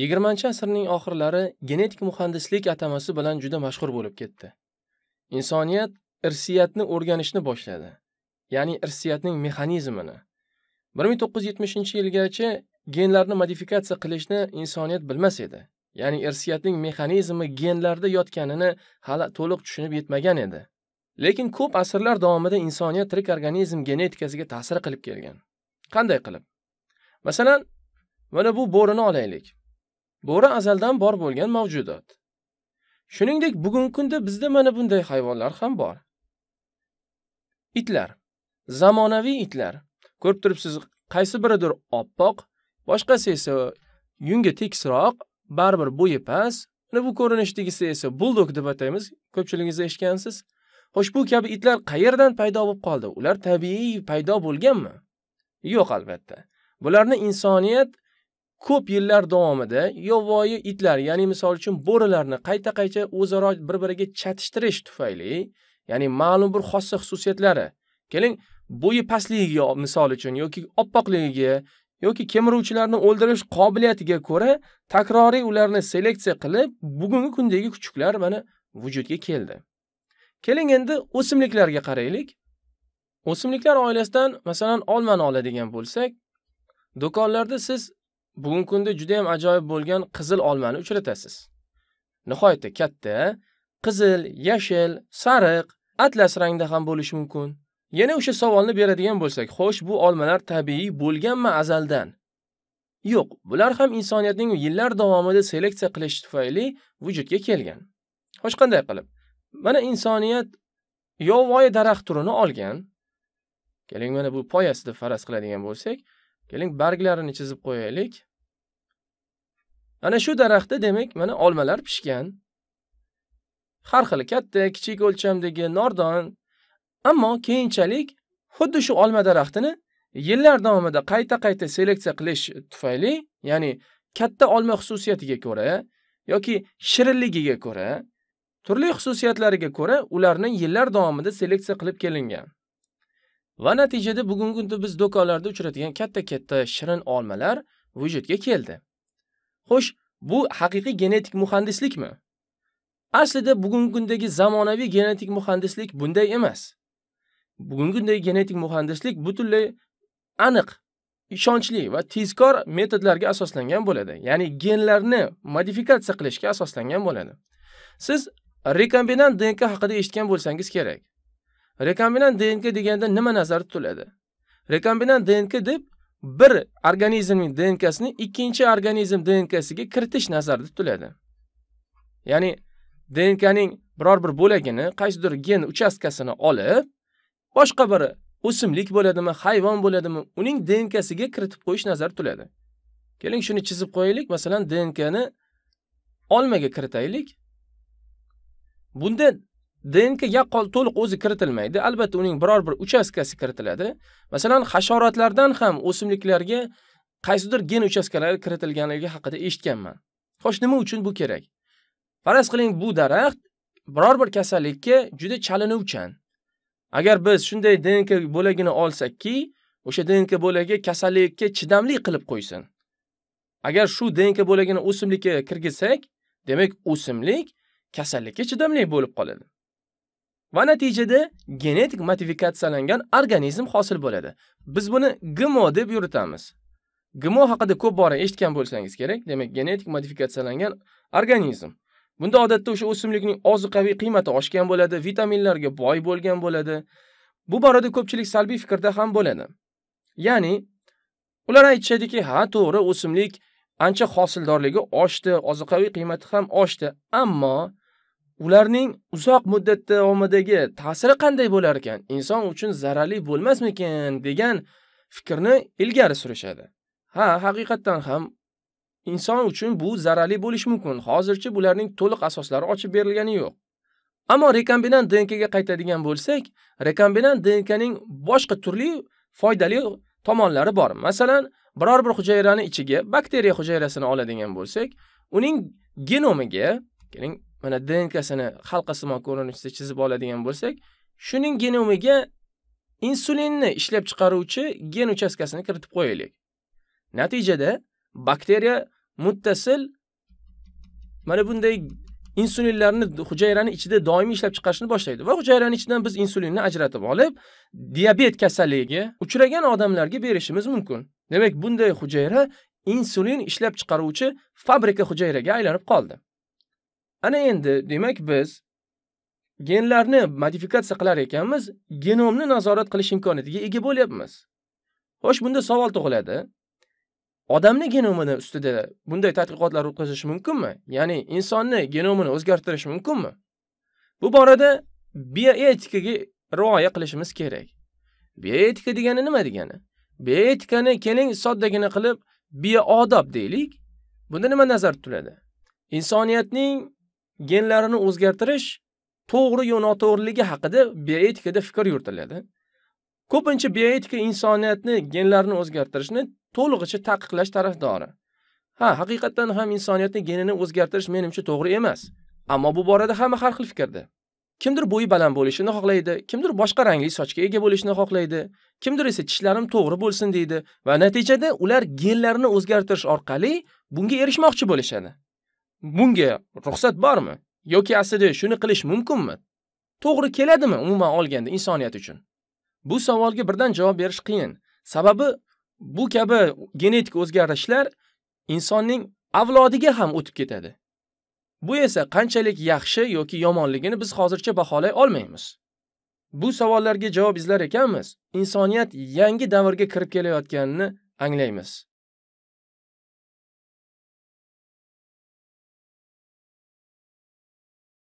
yigirmanchi asrning oxirlari genetik muhandislik atamasi bilan juda mashhur bo'lib ketdi insoniyat irsiyatni o'rganishni boshladi ya'ni irsiyatning mexanizmini bir ming to'qqiz yuz yetmishinchi yilgacha genlarni modifikatsiya qilishni insoniyat bilmas edi ya'ni irsiyatning mexanizmi genlarda yotganini hali to'liq tushunib yetmagan edi lekin ko'p asrlar davomida insoniyat tirik organizm genetikasiga ta'sir qilib kelgan qanday qilib masalan mana bu bo'rini olaylik Bo'ri azaldan bor bo'lgan mavjudot. Shuningdek, bugungi kunda bizda mana bunday hayvonlar ham bor. Itlar. Zamonaviy itlar. Ko'rib turibsiz, qaysi biridir oppoq, boshqasi esa yunga tekisroq, baribir bo'yi past. Mana bu ko'rinishdagisi esa buldog deb ataymiz. Ko'pchiligingiz eshitgansiz. Xo'sh, bu kabi itlar qayerdan paydo bo'lib qoldi? Ular tabiiy paydo bo'lganmi? Yo'q, albatta. Bularni insoniyat ko'p yillar davomida yovvoyi itlar, ya'ni misol uchun bo'rilarni qayta-qayta o'zaro bir-biriga chatishtirish tufayli, ya'ni ma'lum bir xossa xususiyatlari, keling, bo'yi pastligiga misol uchun yoki oppoqligiga yoki kemiruvchilarni o'ldirish qobiliyatiga ko'ra takroriy ularni seleksiya qilib, bugungi kundagi kuchuklar mana vujudga keldi. Keling endi o'simliklarga qaraylik. O'simliklar oilasidan, masalan, olmani oladigan bo'lsak, do'konlarda siz bugungi kunda juda ham ajoyib bo'lgan qizil olmani uchratasiz. Nihoyatda katta, qizil, yashil, sariq, atlas rangda ham bo'lishi mumkin. Yana o'sha savolni beradigan bo'lsak, xo'sh, bu olmalar tabiiy bo'lganmi azaldan? Yo'q, bular ham insoniyatning yillar davomida seleksiya qilish tufayli vujudga kelgan. Xo'sh, qanday qilib? Mana insoniyat yovvoyi daraxt turini olgan. Keling, mana bu poyasi deb faraz qiladigan bo'lsak, keling barglarini chizib qo'yaylik ana shu daraxtda demak mana olmalar pishgan har xil katta kichik o'lchamdagi nordon ammo keyinchalik xuddi shu olma daraxtini yillar davomida qayta qayta seleksiya qilish tufayli ya'ni katta olma xususiyatiga ko'ra yoki shirinligiga ko'ra turli xususiyatlariga ko'ra ularni yillar davomida seleksiya qilib kelingan va natijada bugungi kunda biz do'konlarda uchratadigan katta katta shirin olmalar vujudga keldi xo'sh bu haqiqiy genetik muhandislikmi aslida bugungi kundagi zamonaviy genetik muhandislik bunday emas bugungi kundagi genetik muhandislik butunlay aniq ishonchli va tezkor metodlarga asoslangan bo'ladi ya'ni genlarni modifikatsiya qilishga asoslangan bo'ladi siz rekombinant dnk haqida eshitgan bo'lsangiz kerak rekombinant dnk deganda nima nazarda tutiladi rekombinant dnk deb bir organizmning dnkasini ikkinchi organizm dnkasiga kiritish nazarda tutiladi ya'ni DNKning biror bir bo'lagini qaysidir gen uchastkasini olib boshqa bir o'simlik bo'ladimi hayvon bo'ladimi uning dnkasiga kiritib qo'yish nazarda tutiladi keling shuni chizib qo'yaylik masalan dnkni olmaga kiritaylik bunda DNK yaqqol to'liq o'zi kiritilmaydi. Albatta, uning biror bir uchastkasi kiritiladi. Masalan, hasharotlardan ham o'simliklarga qaysidir gen uchastkalari kiritilganligi haqida eshitganman. Xo'sh, nima uchun bu kerak? Faraz qiling, bu daraxt biror bir kasallikka juda chalinuvchan. Agar biz shunday DNK bo'lagini olsakki, o'sha DNK bo'lagi kasallikka chidamli qilib qo'ysin. Agar shu DNK bo'lagini o'simlikka kirgizsak, demak, o'simlik kasallikka chidamli bo'lib qoladi. va natijada genetik modifikatsiyalangan organizm hosil bo'ladi. Biz buni GMO deb yuritamiz. GMO haqida ko'p bora eshitgan bo'lsangiz kerak, demak genetik modifikatsiyalangan organizm. Bunda odatda o'sha o'simlikning ozuqaviy qiymati oshgan bo'ladi, vitaminlarga boy bo'lgan bo'ladi. Bu borada ko'pchilik salbiy fikrda ham bo'ladi. Ya'ni ular aytishadiki, ha, to'g'ri, o'simlik ancha hosildorligi oshdi, ozuqaviy qiymati ham oshdi, ammo ularning uzoq muddat davomidagi ta'siri qanday bo'lar ekan, inson uchun zararli bo'lmasmikin degan fikrni ilgari surishadi. Ha, haqiqatdan ham inson uchun bu zararli bo'lishi mumkin. Hozircha bularning to'liq asoslari ochib berilgani yo'q. Ammo rekombinant DNKga qaytadigan bo'lsak, rekombinant DNKning boshqa turli foydali tomonlari bor. Masalan, biror bir hujayrani ichiga bakteriya hujayrasini oladigan bo'lsak, uning genomiga, keling, mana DNKsini halqasimon ko'rinishda chizib oladigan bo'lsak, shuning genomiga insulinni ishlab chiqaruvchi gen uchastkasini kiritib qo'yaylik. Natijada bakteriya muttasil mana bunday insulinlarni hujayrani ichida doimiy ishlab chiqarishni boshlaydi va hujayrani ichidan biz insulinni ajratib olib, diabet kasalligiga uchragan odamlarga berishimiz mumkin. Demak, bunday hujayra insulin ishlab chiqaruvchi fabrika hujayraga aylanib qoldi. ana endi demak biz genlarni modifikatsiya qilar ekanmiz, genomni nazorat qilish imkoniyatiga ega bo'lyapmiz. Xo'sh, bunda savol tug'iladi. Odamning genomini ustida bunday tadqiqotlar o'tkazish mumkinmi? Ya'ni insonni genomini o'zgartirish mumkinmi? Bu borada bioetikaga rioya qilishimiz kerak. Bioetika degani nima degani? Bioetikani keling soddagina qilib bioodob deylik. Bunda nima nazarda tutiladi? Insoniyatning genlarini o'zgartirish to'g'ri yo noto'g'riligi haqida bioetikada fikr yuritiladi. Ko'pincha bioetika insoniyatni genlarini o'zgartirishni to'lig'icha taqiqlash tarafdori. Ha, haqiqatan ham insoniyatni genini o'zgartirish menimcha to'g'ri emas. Ammo bu borada hamma har xil fikrda. Kimdir bo'yi baland bo'lishini xohlaydi, kimdir boshqa rangli sochga ega bo'lishni xohlaydi, kimdir esa tishlarim to'g'ri bo'lsin deydi va natijada ular genlarini o'zgartirish orqali bunga erishmoqchi bo'lishadi. Bunga ruxsat bormi? Yoki aslida shuni qilish mumkinmi? To'g'ri keladimi umuman olganda insoniyat uchun? Bu savolga birdan javob berish qiyin. Sababi bu kabi genetik o'zgarishlar insonning avlodiga ham o'tib ketadi. Bu esa qanchalik yaxshi yoki yomonligini biz hozircha baholay olmaymiz. Bu savollarga javob izlar ekanmiz, insoniyat yangi davrga kirib kelayotganini anglaymiz.